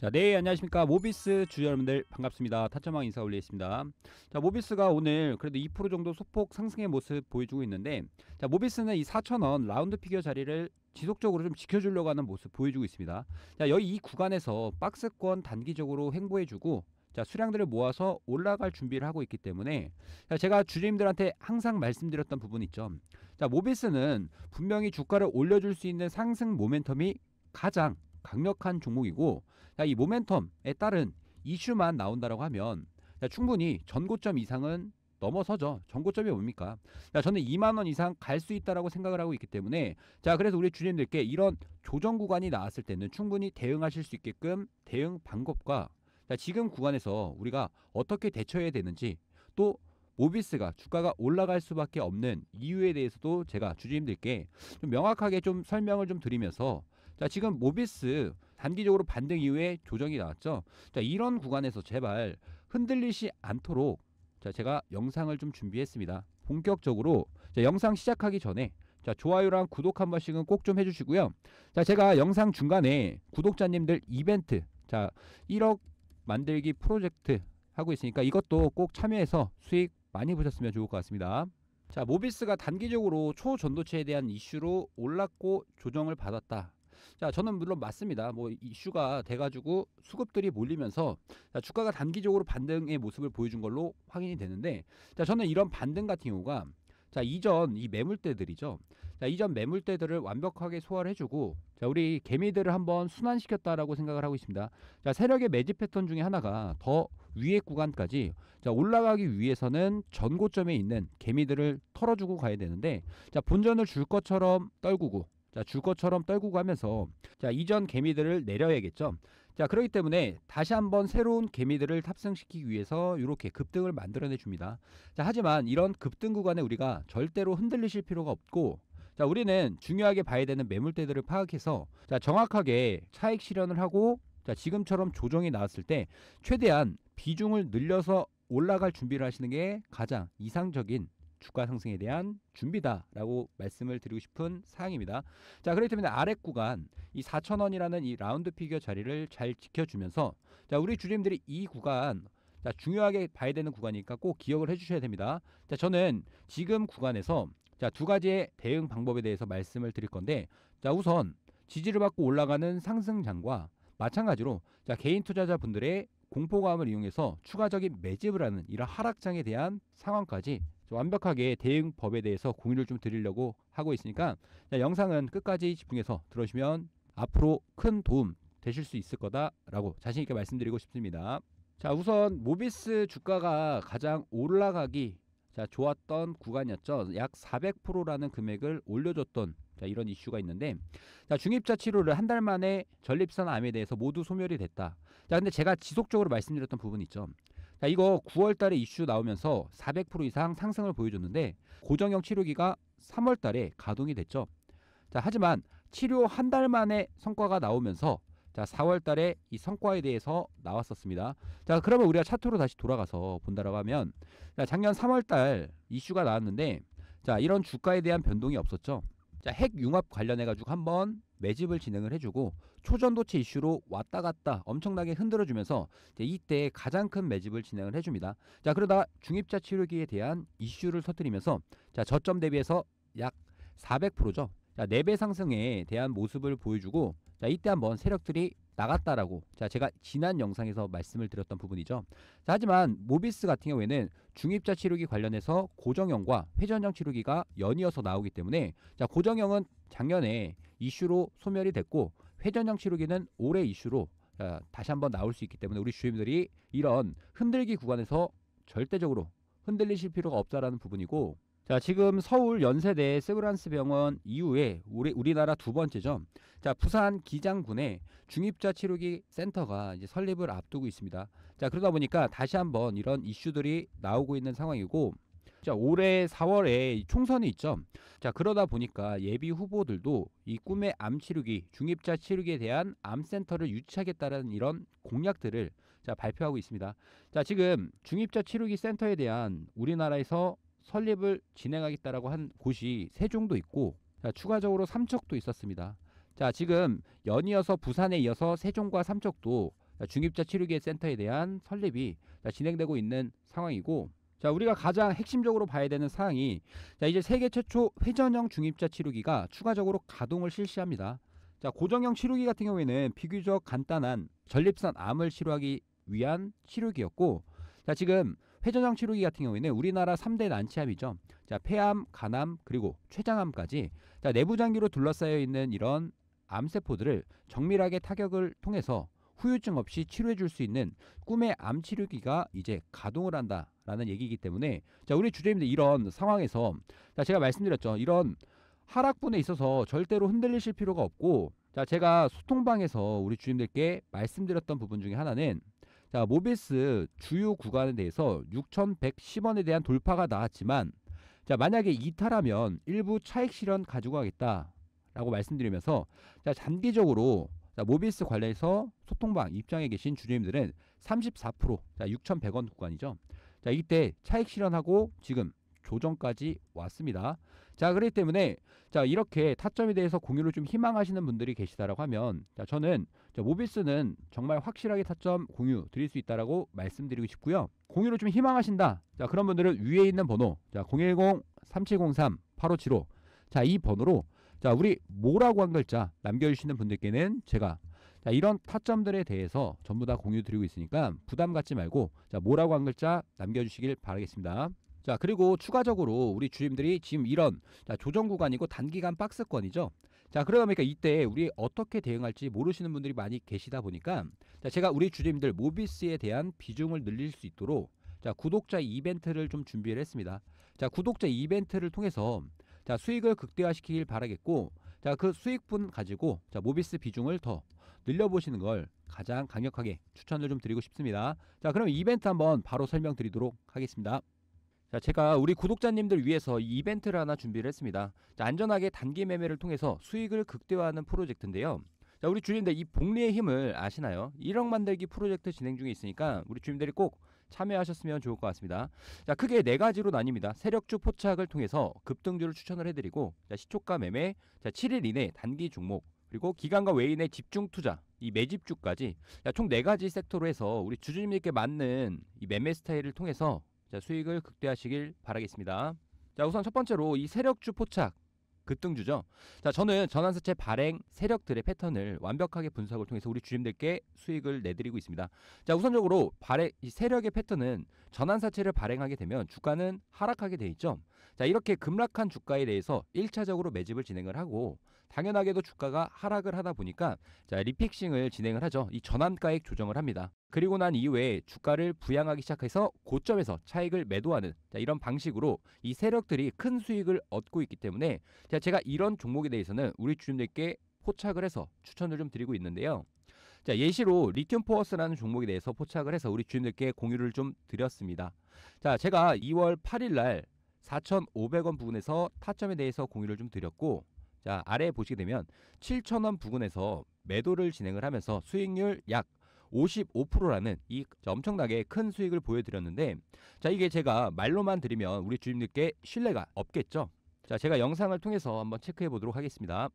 자, 네, 안녕하십니까. 모비스 주주 여러분들 반갑습니다. 타점왕 인사 올리겠습니다. 자, 모비스가 오늘 그래도 2% 정도 소폭 상승의 모습 보여주고 있는데, 자, 모비스는 이4 0 0 0원 라운드 피겨 자리를 지속적으로 좀 지켜주려고 하는 모습 보여주고 있습니다. 자, 여기 이 구간에서 박스권 단기적으로 횡보해주고, 자, 수량들을 모아서 올라갈 준비를 하고 있기 때문에 자, 제가 주주님들한테 항상 말씀드렸던 부분 있죠. 자, 모비스는 분명히 주가를 올려줄 수 있는 상승 모멘텀이 가장 강력한 종목이고 자, 이 모멘텀에 따른 이슈만 나온다라고 하면 충분히 전고점 이상은 넘어서죠. 전고점이 뭡니까? 자, 저는 2만 원 이상 갈 수 있다라고 생각을 하고 있기 때문에 자, 그래서 우리 주님들께 이런 조정 구간이 나왔을 때는 충분히 대응하실 수 있게끔 대응 방법과 자, 지금 구간에서 우리가 어떻게 대처해야 되는지 또 모비스가 주가가 올라갈 수밖에 없는 이유에 대해서도 제가 주주님들께 좀 명확하게 좀 설명을 좀 드리면서 자, 지금 모비스 단기적으로 반등 이후에 조정이 나왔죠. 자, 이런 구간에서 제발 흔들리지 않도록 자, 제가 영상을 좀 준비했습니다. 본격적으로 자, 영상 시작하기 전에 자, 좋아요랑 구독 한 번씩은 꼭 좀 해주시고요. 자, 제가 영상 중간에 구독자님들 이벤트, 자, 1억 만들기 프로젝트 하고 있으니까 이것도 꼭 참여해서 수익 많이 보셨으면 좋을 것 같습니다. 자, 모비스가 단기적으로 초전도체에 대한 이슈로 올랐고 조정을 받았다. 자, 저는 물론 맞습니다. 뭐 이슈가 돼가지고 수급들이 몰리면서 자, 주가가 단기적으로 반등의 모습을 보여준 걸로 확인이 되는데, 자, 저는 이런 반등 같은 경우가 자 이전 이 매물대들이죠. 자 이전 매물대들을 완벽하게 소화를 해주고 자 우리 개미들을 한번 순환시켰다라고 생각을 하고 있습니다. 자 세력의 매집 패턴 중에 하나가 더 위의 구간까지 자 올라가기 위해서는 전고점에 있는 개미들을 털어주고 가야 되는데 자 본전을 줄 것처럼 떨구고 자, 줄 것처럼 떨고 가면서 자, 이전 개미들을 내려야겠죠. 자, 그렇기 때문에 다시 한번 새로운 개미들을 탑승시키기 위해서 이렇게 급등을 만들어내 줍니다. 자, 하지만 이런 급등 구간에 우리가 절대로 흔들리실 필요가 없고 자, 우리는 중요하게 봐야 되는 매물대들을 파악해서 자, 정확하게 차익 실현을 하고 자, 지금처럼 조정이 나왔을 때 최대한 비중을 늘려서 올라갈 준비를 하시는 게 가장 이상적인 주가 상승에 대한 준비다라고 말씀을 드리고 싶은 사항입니다. 자, 그렇기 때문에 아랫 구간 이 4,000원이라는 이 라운드 피겨 자리를 잘 지켜주면서 자, 우리 주님들이 이 구간 자, 중요하게 봐야 되는 구간이니까 꼭 기억을 해 주셔야 됩니다. 자, 저는 지금 구간에서 자, 두 가지의 대응 방법에 대해서 말씀을 드릴 건데 자, 우선 지지를 받고 올라가는 상승장과 마찬가지로 자, 개인 투자자분들의 공포감을 이용해서 추가적인 매집을 하는 이런 하락장에 대한 상황까지 완벽하게 대응법에 대해서 공유를 좀 드리려고 하고 있으니까 영상은 끝까지 집중해서 들어주시면 앞으로 큰 도움 되실 수 있을 거다라고 자신 있게 말씀드리고 싶습니다. 자, 우선 모비스 주가가 가장 올라가기 자, 좋았던 구간이었죠. 약 400%라는 금액을 올려줬던 자, 이런 이슈가 있는데 자, 중입자 치료를 한 달 만에 전립선 암에 대해서 모두 소멸이 됐다. 자, 근데 제가 지속적으로 말씀드렸던 부분이 있죠. 자, 이거 9월 달에 이슈 나오면서 400% 이상 상승을 보여줬는데 고정형 치료기가 3월 달에 가동이 됐죠. 자, 하지만 치료 한 달 만에 성과가 나오면서 자, 4월 달에 이 성과에 대해서 나왔었습니다. 자, 그러면 우리가 차트로 다시 돌아가서 본다라고 하면 자, 작년 3월 달 이슈가 나왔는데 자, 이런 주가에 대한 변동이 없었죠. 자, 핵 융합 관련해 가지고 한번 매집을 진행을 해주고 초전도체 이슈로 왔다 갔다 엄청나게 흔들어주면서 이때 가장 큰 매집을 진행을 해줍니다. 자그러다 중입자 치료기에 대한 이슈를 터뜨리면서 자 저점 대비해서 약 400%죠. 자 4배 상승에 대한 모습을 보여주고 자 이때 한번 세력들이 나갔다라고 자 제가 지난 영상에서 말씀을 드렸던 부분이죠. 자, 하지만 모비스 같은 경우에는 중입자 치료기 관련해서 고정형과 회전형 치료기가 연이어서 나오기 때문에 자 고정형은 작년에 이슈로 소멸이 됐고 회전형 치료기는 올해 이슈로 자, 어, 다시 한번 나올 수 있기 때문에 우리 주임들이 이런 흔들기 구간에서 절대적으로 흔들리실 필요가 없다라는 부분이고 자, 지금 서울 연세대 세브란스 병원 이후에 우리, 우리나라 두 번째죠. 자, 부산 기장군에 중입자 치료기 센터가 이제 설립을 앞두고 있습니다. 자, 그러다 보니까 다시 한번 이런 이슈들이 나오고 있는 상황이고, 자, 올해 4월에 총선이 있죠. 자, 그러다 보니까 예비 후보들도 이 꿈의 암 치료기, 중입자 치료기에 대한 암 센터를 유치하겠다는 이런 공약들을 자, 발표하고 있습니다. 자, 지금 중입자 치료기 센터에 대한 우리나라에서 설립을 진행하겠다라고 한 곳이 세종도 있고 자, 추가적으로 삼척도 있었습니다. 자 지금 연이어서 부산에 이어서 세종과 삼척도 중입자 치료계 센터에 대한 설립이 진행되고 있는 상황이고 자 우리가 가장 핵심적으로 봐야 되는 사항이 자 이제 세계 최초 회전형 중입자 치료기가 추가적으로 가동을 실시합니다. 자 고정형 치료기 같은 경우에는 비교적 간단한 전립선 암을 치료하기 위한 치료기였고 자 지금 회전장 치료기 같은 경우에는 우리나라 3대 난치암이죠. 자, 폐암, 간암, 그리고 췌장암까지 자, 내부장기로 둘러싸여 있는 이런 암세포들을 정밀하게 타격을 통해서 후유증 없이 치료해 줄 수 있는 꿈의 암 치료기가 이제 가동을 한다라는 얘기이기 때문에 자, 우리 주제입니다. 이런 상황에서 자, 제가 말씀드렸죠. 이런 하락분에 있어서 절대로 흔들리실 필요가 없고 자, 제가 소통방에서 우리 주님들께 말씀드렸던 부분 중에 하나는 자, 모비스 주요 구간에 대해서 6,110원에 대한 돌파가 나왔지만 자, 만약에 이탈하면 일부 차익 실현 가지고 가겠다. 라고 말씀드리면서 자, 장기적으로 자, 모비스 관련해서 소통방 입장에 계신 주주님들은 34% 자, 6,100원 구간이죠. 자, 이때 차익 실현하고 지금 조정까지 왔습니다. 자, 그렇기 때문에 자, 이렇게 타점에 대해서 공유를 좀 희망하시는 분들이 계시다라고 하면 자, 저는 자, 모비스는 정말 확실하게 타점 공유 드릴 수 있다라고 말씀드리고 싶고요. 공유를 좀 희망하신다. 자, 그런 분들은 위에 있는 번호 자, 010 3703 8575 자, 이 번호로 자, 우리 뭐라고 한 글자 남겨 주시는 분들께는 제가 자, 이런 타점들에 대해서 전부 다 공유 드리고 있으니까 부담 갖지 말고 자, 뭐라고 한 글자 남겨 주시길 바라겠습니다. 자, 그리고 추가적으로 우리 주임들이 지금 이런 자, 조정 구간이고 단기간 박스권이죠. 자, 그러다 보니까 이때 우리 어떻게 대응할지 모르시는 분들이 많이 계시다 보니까 자, 제가 우리 주임들 모비스에 대한 비중을 늘릴 수 있도록 자, 구독자 이벤트를 좀 준비를 했습니다. 자, 구독자 이벤트를 통해서 자, 수익을 극대화시키길 바라겠고 자, 그 수익분 가지고 자, 모비스 비중을 더 늘려보시는 걸 가장 강력하게 추천을 좀 드리고 싶습니다. 자, 그럼 이벤트 한번 바로 설명드리도록 하겠습니다. 자, 제가 우리 구독자님들 위해서 이벤트를 하나 준비를 했습니다. 자, 안전하게 단기 매매를 통해서 수익을 극대화하는 프로젝트인데요. 자, 우리 주님들 이 복리의 힘을 아시나요? 1억 만들기 프로젝트 진행 중에 있으니까 우리 주님들이 꼭 참여하셨으면 좋을 것 같습니다. 자, 크게 네 가지로 나뉩니다. 세력주 포착을 통해서 급등주를 추천을 해드리고, 자, 시초가 매매, 자, 7일 이내 단기 종목, 그리고 기간과 외인의 집중 투자, 이 매집주까지 총 네가지 섹터로 해서 우리 주주님께 맞는 이 매매 스타일을 통해서 자, 수익을 극대화시길 하 바라겠습니다. 자, 우선 첫 번째로 이 세력주 포착 급등주죠. 자, 저는 전환사채 발행 세력들의 패턴을 완벽하게 분석을 통해서 우리 주임들께 수익을 내드리고 있습니다. 자, 우선적으로 발행 이 세력의 패턴은 전환사채를 발행하게 되면 주가는 하락하게 돼 있죠. 자, 이렇게 급락한 주가에 대해서 1차적으로 매집을 진행을 하고 당연하게도 주가가 하락을 하다 보니까 자, 리픽싱을 진행을 하죠. 이 전환가액 조정을 합니다. 그리고 난 이후에 주가를 부양하기 시작해서 고점에서 차익을 매도하는 자, 이런 방식으로 이 세력들이 큰 수익을 얻고 있기 때문에 자, 제가 이런 종목에 대해서는 우리 주주님들께 포착을 해서 추천을 좀 드리고 있는데요. 자, 예시로 리튬 포어스라는 종목에 대해서 포착을 해서 우리 주님들께 공유를 좀 드렸습니다. 자, 제가 2월 8일 날 4,500원 부분에서 타점에 대해서 공유를 좀 드렸고 자, 아래 보시게 되면 7천원 부근에서 매도를 진행을 하면서 수익률 약 55%라는 이 엄청나게 큰 수익을 보여드렸는데 자 이게 제가 말로만 드리면 우리 주임님께 신뢰가 없겠죠 자 제가 영상을 통해서 한번 체크해 보도록 하겠습니다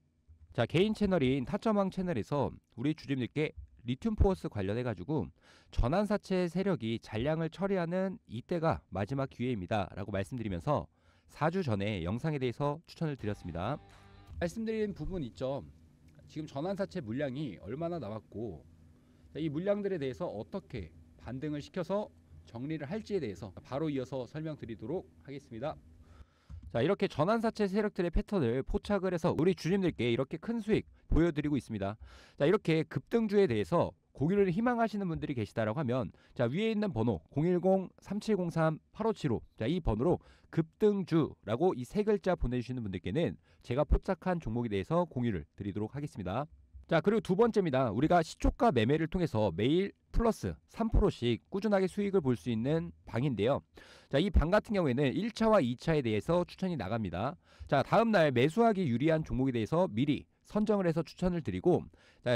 자 개인 채널인 타점왕 채널에서 우리 주임님께 리튬 포스 관련해 가지고 전환사채 세력이 잔량을 처리하는 이때가 마지막 기회입니다 라고 말씀드리면서 4주 전에 영상에 대해서 추천을 드렸습니다 말씀드린 부분 있죠. 지금 전환사채 물량이 얼마나 나왔고 이 물량들에 대해서 어떻게 반등을 시켜서 정리를 할지에 대해서 바로 이어서 설명드리도록 하겠습니다. 자 이렇게 전환사채 세력들의 패턴을 포착을 해서 우리 주님들께 이렇게 큰 수익 보여드리고 있습니다. 자 이렇게 급등주에 대해서 공유를 희망하시는 분들이 계시다라고 하면 자 위에 있는 번호 010-3703-8575 자이 번호로 급등주라고 이 세 글자 보내주시는 분들께는 제가 포착한 종목에 대해서 공유를 드리도록 하겠습니다. 자 그리고 두 번째입니다. 우리가 시초가 매매를 통해서 매일 플러스 3%씩 꾸준하게 수익을 볼 수 있는 방인데요. 자, 이 방 같은 경우에는 1차와 2차에 대해서 추천이 나갑니다. 자, 다음 날 매수하기 유리한 종목에 대해서 미리 선정을 해서 추천을 드리고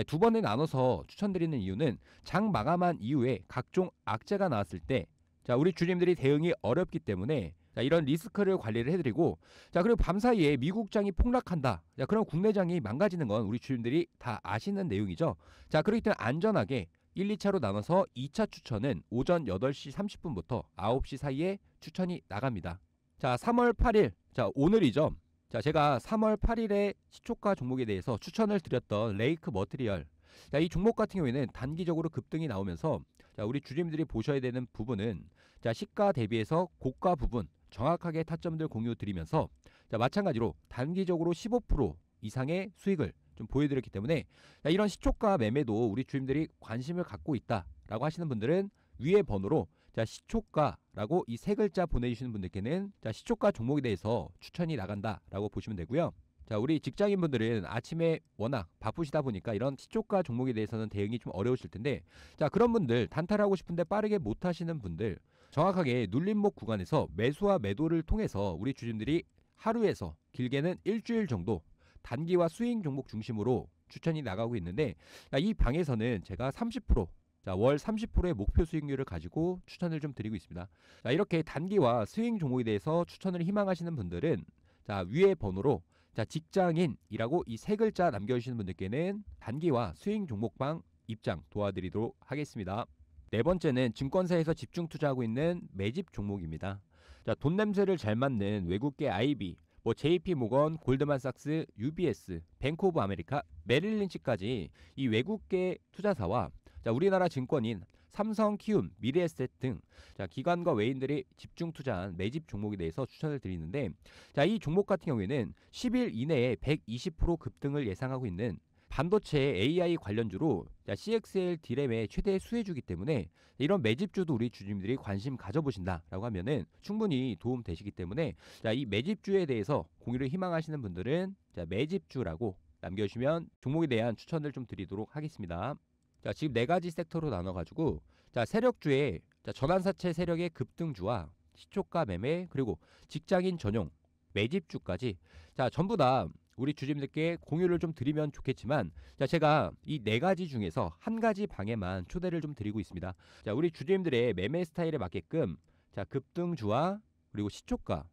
두 번에 나눠서 추천드리는 이유는 장 마감한 이후에 각종 악재가 나왔을 때 자, 우리 주님들이 대응이 어렵기 때문에 자, 이런 리스크를 관리를 해드리고 자, 그리고 밤사이에 미국장이 폭락한다. 자, 그럼 국내장이 망가지는 건 우리 주님들이 다 아시는 내용이죠. 자, 그렇기 때문에 안전하게 1, 2차로 나눠서 2차 추천은 오전 8시 30분부터 9시 사이에 추천이 나갑니다. 자, 3월 8일. 자, 오늘이죠. 자, 제가 3월 8일에 시초가 종목에 대해서 추천을 드렸던 레이크 머트리얼. 자, 이 종목 같은 경우에는 단기적으로 급등이 나오면서 자, 우리 주주님들이 보셔야 되는 부분은 자, 시가 대비해서 고가 부분 정확하게 타점들 공유 드리면서 자, 마찬가지로 단기적으로 15% 이상의 수익을 좀 보여드렸기 때문에 자, 이런 시초가 매매도 우리 주주님들이 관심을 갖고 있다라고 하시는 분들은 위의 번호로 자, 시초가라고 이 세 글자 보내주시는 분들께는 자, 시초가 종목에 대해서 추천이 나간다라고 보시면 되고요. 자, 우리 직장인분들은 아침에 워낙 바쁘시다 보니까 이런 시초가 종목에 대해서는 대응이 좀 어려우실 텐데, 자, 그런 분들, 단타를하고 싶은데 빠르게 못 하시는 분들, 정확하게 눌림목 구간에서 매수와 매도를 통해서 우리 주주님들이 하루에서 길게는 일주일 정도 단기와 수익 종목 중심으로 추천이 나가고 있는데, 이 방에서는 제가 30% 자, 월 30%의 목표 수익률을 가지고 추천을 좀 드리고 있습니다. 자, 이렇게 단기와 스윙 종목에 대해서 추천을 희망하시는 분들은 자, 위의 번호로 자, 직장인이라고 이 세 글자 남겨주시는 분들께는 단기와 스윙 종목방 입장 도와드리도록 하겠습니다. 네 번째는 증권사에서 집중 투자하고 있는 매집 종목입니다. 자, 돈 냄새를 잘 맡는 외국계 IB, 뭐 JP 모건, 골드만삭스, UBS, 뱅크 오브 아메리카, 메릴린치까지 이 외국계 투자사와 자, 우리나라 증권인 삼성, 키움, 미래에셋 등 자, 기관과 외인들이 집중 투자한 매집 종목에 대해서 추천을 드리는데 자, 이 종목 같은 경우에는 10일 이내에 120% 급등을 예상하고 있는 반도체 AI 관련주로 CXL 디램의 최대 수혜주기 때문에 이런 매집주도 우리 주주님들이 관심 가져보신다라고 하면은 충분히 도움 되시기 때문에 이 매집주에 대해서 공유를 희망하시는 분들은 매집주라고 남겨주시면 종목에 대한 추천을 좀 드리도록 하겠습니다. 자, 지금 네 가지 섹터로 나눠 가지고 자, 세력주의 자, 전환사채 세력의 급등주와 시초가 매매 그리고 직장인 전용 매집주까지 자, 전부 다 우리 주주님들께 공유를 좀 드리면 좋겠지만 자 제가 이 네 가지 중에서 한 가지 방에만 초대를 좀 드리고 있습니다. 자 우리 주주님들의 매매 스타일에 맞게끔 자 급등주와 그리고 시초가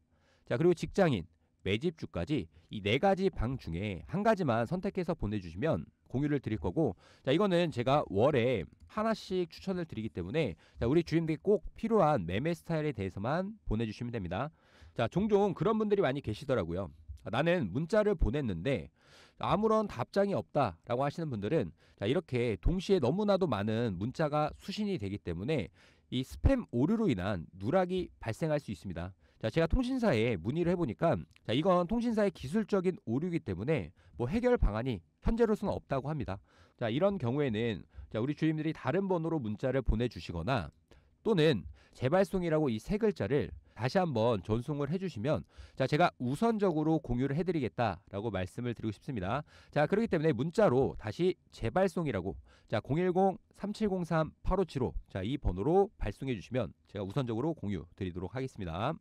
자 그리고 직장인 매집주까지 이 네 가지 방 중에 한 가지만 선택해서 보내주시면 공유를 드릴 거고 자 이거는 제가 월에 하나씩 추천을 드리기 때문에 자 우리 주인들이꼭 필요한 매매 스타일에 대해서만 보내주시면 됩니다 자 종종 그런 분들이 많이 계시더라고요 나는 문자를 보냈는데 아무런 답장이 없다라고 하시는 분들은 자 이렇게 동시에 너무나도 많은 문자가 수신이 되기 때문에 이 스팸 오류로 인한 누락이 발생할 수 있습니다. 자, 제가 통신사에 문의를 해보니까 자, 이건 통신사의 기술적인 오류이기 때문에 뭐 해결 방안이 현재로서는 없다고 합니다. 자, 이런 경우에는 자, 우리 주임들이 다른 번호로 문자를 보내주시거나 또는 재발송이라고 이 세 글자를 다시 한번 전송을 해주시면 자 제가 우선적으로 공유를 해드리겠다라고 말씀을 드리고 싶습니다. 자 그렇기 때문에 문자로 다시 재발송이라고 자010-3703-8575 자이 번호로 발송해 주시면 제가 우선적으로 공유 드리도록 하겠습니다.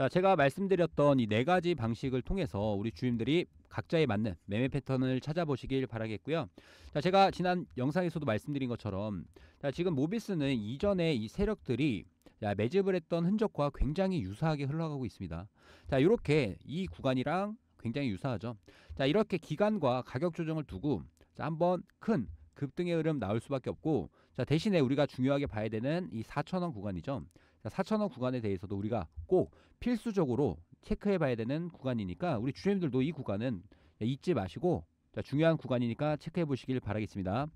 자, 제가 말씀드렸던 이 네 가지 방식을 통해서 우리 주임들이 각자에 맞는 매매 패턴을 찾아보시길 바라겠고요. 자, 제가 지난 영상에서도 말씀드린 것처럼 자, 지금 모비스는 이전에 이 세력들이 자, 매집을 했던 흔적과 굉장히 유사하게 흘러가고 있습니다. 자, 이렇게 이 구간이랑 굉장히 유사하죠. 자, 이렇게 기간과 가격 조정을 두고 자, 한번 큰 급등의 흐름 나올 수밖에 없고 자, 대신에 우리가 중요하게 봐야 되는 이 4천원 구간이죠. 4천원 그러니까 구간에 대해서도 우리가 꼭 필수적으로 체크해 봐야 되는 구간이니까 우리 주주님들도 이 구간은 잊지 마시고 자, 중요한 구간이니까 체크해 보시길 바라겠습니다.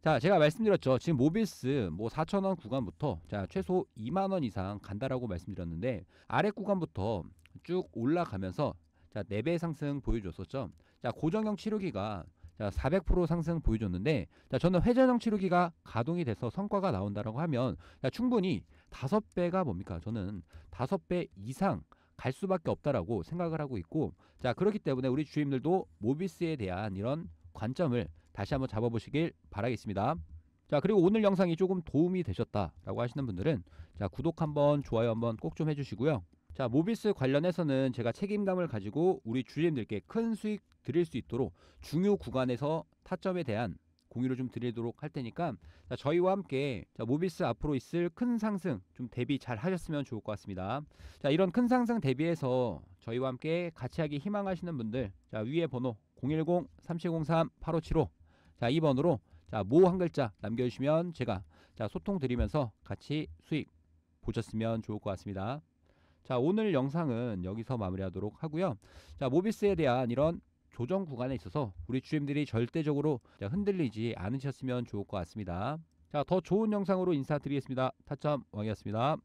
자, 제가 말씀드렸죠. 지금 모빌스 뭐 4,000원 구간부터 자, 최소 2만 원 이상 간다라고 말씀드렸는데 아래 구간부터 쭉 올라가면서 자, 4배 상승 보여줬었죠. 자, 고정형 치료기가 자, 400% 상승 보여줬는데 자, 저는 회전형 치료기가 가동이 돼서 성과가 나온다라고 하면 자, 충분히 다섯 배가 뭡니까? 저는 다섯 배 이상 갈 수밖에 없다라고 생각을 하고 있고 자 그렇기 때문에 우리 주임들도 모비스에 대한 이런 관점을 다시 한번 잡아보시길 바라겠습니다. 자 그리고 오늘 영상이 조금 도움이 되셨다라고 하시는 분들은 자 구독 한번 좋아요 한번 꼭 좀 해주시고요. 자 모비스 관련해서는 제가 책임감을 가지고 우리 주임들께 큰 수익 드릴 수 있도록 중요 구간에서 타점에 대한 공유를 좀 드리도록 할 테니까 자, 저희와 함께 자, 모비스 앞으로 있을 큰 상승 좀 대비 잘 하셨으면 좋을 것 같습니다. 자, 이런 큰 상승 대비해서 저희와 함께 같이 하기 희망하시는 분들 자, 위에 번호 010-3703-8575 자, 2번으로 자, 모 한 글자 남겨 주시면 제가 자, 소통 드리면서 같이 수익 보셨으면 좋을 것 같습니다. 자, 오늘 영상은 여기서 마무리하도록 하고요. 자, 모비스에 대한 이런 조정 구간에 있어서 우리 주임들이 절대적으로 흔들리지 않으셨으면 좋을 것 같습니다. 자, 더 좋은 영상으로 인사드리겠습니다. 타점 왕이었습니다.